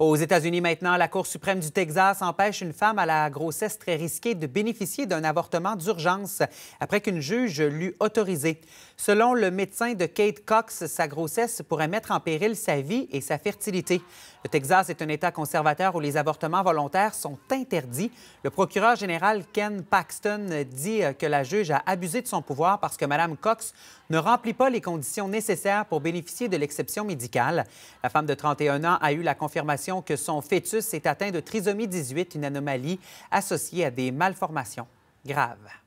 Aux États-Unis maintenant, la Cour suprême du Texas empêche une femme à la grossesse très risquée de bénéficier d'un avortement d'urgence après qu'une juge l'eût autorisé. Selon le médecin de Kate Cox, sa grossesse pourrait mettre en péril sa vie et sa fertilité. Le Texas est un État conservateur où les avortements volontaires sont interdits. Le procureur général Ken Paxton dit que la juge a abusé de son pouvoir parce que Mme Cox ne remplit pas les conditions nécessaires pour bénéficier de l'exception médicale. La femme de 31 ans a eu la confirmation que son fœtus est atteint de trisomie 18, une anomalie associée à des malformations graves.